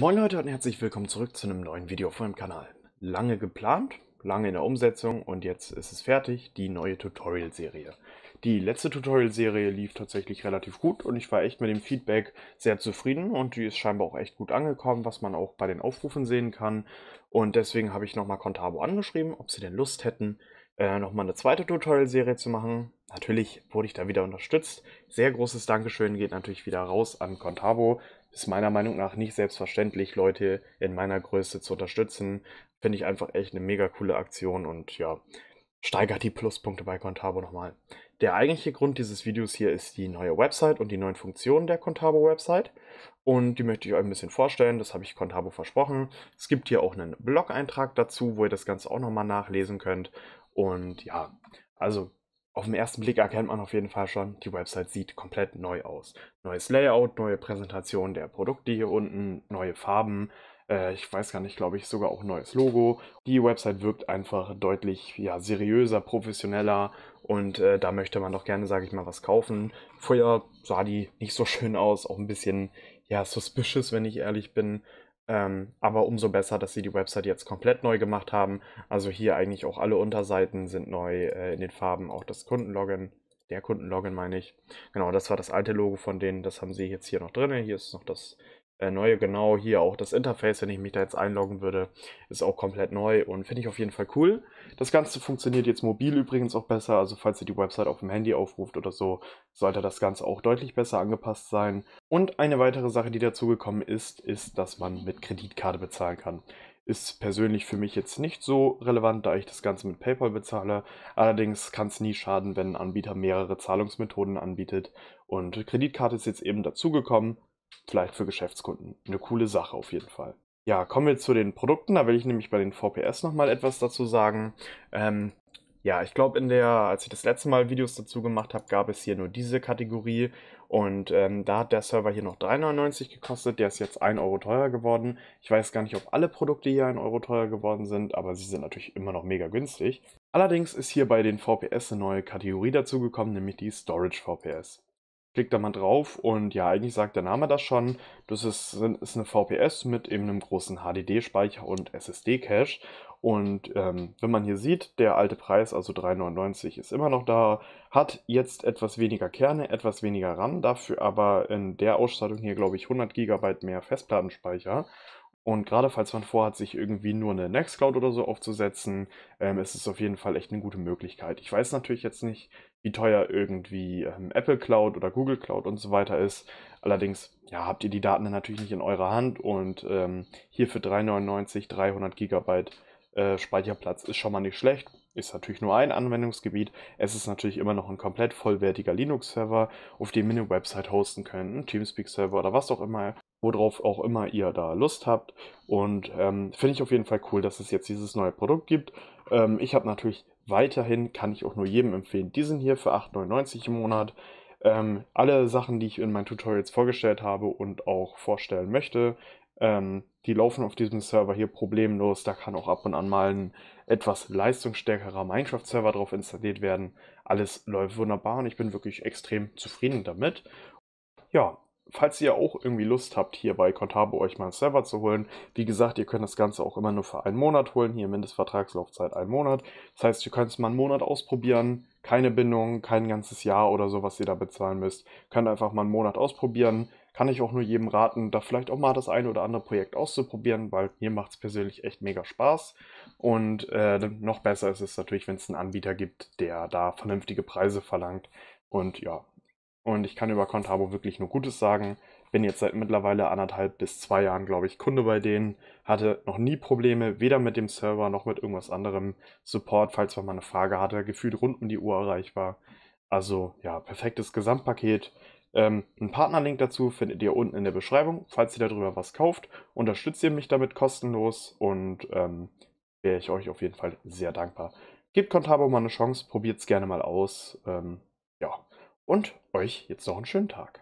Moin Leute und herzlich willkommen zurück zu einem neuen Video auf meinem Kanal. Lange geplant, lange in der Umsetzung und jetzt ist es fertig, die neue Tutorial-Serie. Die letzte Tutorial-Serie lief tatsächlich relativ gut und ich war echt mit dem Feedback sehr zufrieden und die ist scheinbar auch echt gut angekommen, was man auch bei den Aufrufen sehen kann. Und deswegen habe ich nochmal Contabo angeschrieben, ob sie denn Lust hätten, äh, nochmal eine zweite Tutorial-Serie zu machen. Natürlich wurde ich da wieder unterstützt. Sehr großes Dankeschön geht natürlich wieder raus an Contabo. Ist meiner Meinung nach nicht selbstverständlich, Leute in meiner Größe zu unterstützen. Finde ich einfach echt eine mega coole Aktion und ja, steigert die Pluspunkte bei Contabo nochmal. Der eigentliche Grund dieses Videos hier ist die neue Website und die neuen Funktionen der Contabo Website. Und die möchte ich euch ein bisschen vorstellen, das habe ich Contabo versprochen. Es gibt hier auch einen Blog-Eintrag dazu, wo ihr das Ganze auch nochmal nachlesen könnt. Und ja, also auf den ersten Blick erkennt man auf jeden Fall schon, die Website sieht komplett neu aus. Neues Layout, neue Präsentation der Produkte hier unten, neue Farben. Äh, ich weiß gar nicht, glaube ich, sogar auch ein neues Logo. Die Website wirkt einfach deutlich ja, seriöser, professioneller und äh, da möchte man doch gerne, sage ich mal, was kaufen. Vorher sah die nicht so schön aus, auch ein bisschen ja, suspicious, wenn ich ehrlich bin. Ähm, aber umso besser, dass sie die Website jetzt komplett neu gemacht haben. Also hier eigentlich auch alle Unterseiten sind neu äh, in den Farben, auch das Kundenlogin, der Kundenlogin meine ich. Genau, das war das alte Logo von denen, das haben sie jetzt hier noch drin. Hier ist noch das äh, neue, genau hier auch das Interface, wenn ich mich da jetzt einloggen würde, ist auch komplett neu und finde ich auf jeden Fall cool. Das Ganze funktioniert jetzt mobil übrigens auch besser, also falls ihr die Website auf dem Handy aufruft oder so, sollte das Ganze auch deutlich besser angepasst sein. Und eine weitere Sache, die dazugekommen ist, ist, dass man mit Kreditkarte bezahlen kann. Ist persönlich für mich jetzt nicht so relevant, da ich das Ganze mit PayPal bezahle. Allerdings kann es nie schaden, wenn ein Anbieter mehrere Zahlungsmethoden anbietet. Und Kreditkarte ist jetzt eben dazugekommen vielleicht für Geschäftskunden. Eine coole Sache auf jeden Fall. Ja, kommen wir zu den Produkten. Da will ich nämlich bei den VPS nochmal etwas dazu sagen. Ähm, ja, ich glaube, in der, als ich das letzte Mal Videos dazu gemacht habe, gab es hier nur diese Kategorie und ähm, da hat der Server hier noch 3,99 gekostet, der ist jetzt 1 Euro teuer geworden. Ich weiß gar nicht, ob alle Produkte hier 1 Euro teuer geworden sind, aber sie sind natürlich immer noch mega günstig. Allerdings ist hier bei den VPS eine neue Kategorie dazugekommen, nämlich die Storage VPS. Klickt da mal drauf und ja, eigentlich sagt der Name das schon. Das ist, ist eine VPS mit eben einem großen HDD-Speicher und SSD-Cache. Und ähm, wenn man hier sieht, der alte Preis, also 3,99 ist immer noch da, hat jetzt etwas weniger Kerne, etwas weniger RAM, dafür aber in der Ausstattung hier, glaube ich, 100 GB mehr Festplattenspeicher. Und gerade falls man vorhat, sich irgendwie nur eine Nextcloud oder so aufzusetzen, ähm, ist es auf jeden Fall echt eine gute Möglichkeit. Ich weiß natürlich jetzt nicht, wie teuer irgendwie ähm, Apple Cloud oder Google Cloud und so weiter ist. Allerdings ja, habt ihr die Daten dann natürlich nicht in eurer Hand und ähm, hier für 3,99 300 Gigabyte äh, Speicherplatz ist schon mal nicht schlecht. Ist natürlich nur ein Anwendungsgebiet. Es ist natürlich immer noch ein komplett vollwertiger Linux-Server, auf dem ihr eine Website hosten könnt, einen Teamspeak-Server oder was auch immer worauf auch immer ihr da Lust habt. Und ähm, finde ich auf jeden Fall cool, dass es jetzt dieses neue Produkt gibt. Ähm, ich habe natürlich weiterhin, kann ich auch nur jedem empfehlen, diesen hier für 8,99 im Monat. Ähm, alle Sachen, die ich in meinen Tutorials vorgestellt habe und auch vorstellen möchte, ähm, die laufen auf diesem Server hier problemlos. Da kann auch ab und an mal ein etwas leistungsstärkerer Minecraft-Server drauf installiert werden. Alles läuft wunderbar und ich bin wirklich extrem zufrieden damit. Ja, falls ihr auch irgendwie Lust habt, hier bei Contabo euch mal einen Server zu holen, wie gesagt, ihr könnt das Ganze auch immer nur für einen Monat holen. Hier Mindestvertragslaufzeit einen Monat. Das heißt, ihr könnt es mal einen Monat ausprobieren. Keine Bindung, kein ganzes Jahr oder so, was ihr da bezahlen müsst. Könnt einfach mal einen Monat ausprobieren. Kann ich auch nur jedem raten, da vielleicht auch mal das ein oder andere Projekt auszuprobieren, weil mir macht es persönlich echt mega Spaß. Und äh, noch besser ist es natürlich, wenn es einen Anbieter gibt, der da vernünftige Preise verlangt. Und ja, und ich kann über Contabo wirklich nur Gutes sagen. Bin jetzt seit mittlerweile anderthalb bis zwei Jahren, glaube ich, Kunde bei denen. Hatte noch nie Probleme, weder mit dem Server noch mit irgendwas anderem. Support, falls man mal eine Frage hatte, gefühlt rund um die Uhr erreichbar. Also ja, perfektes Gesamtpaket. Ähm, einen Partnerlink dazu findet ihr unten in der Beschreibung. Falls ihr darüber was kauft, unterstützt ihr mich damit kostenlos und ähm, wäre ich euch auf jeden Fall sehr dankbar. Gebt Contabo mal eine Chance, probiert es gerne mal aus. Ähm, ja und euch jetzt noch einen schönen Tag.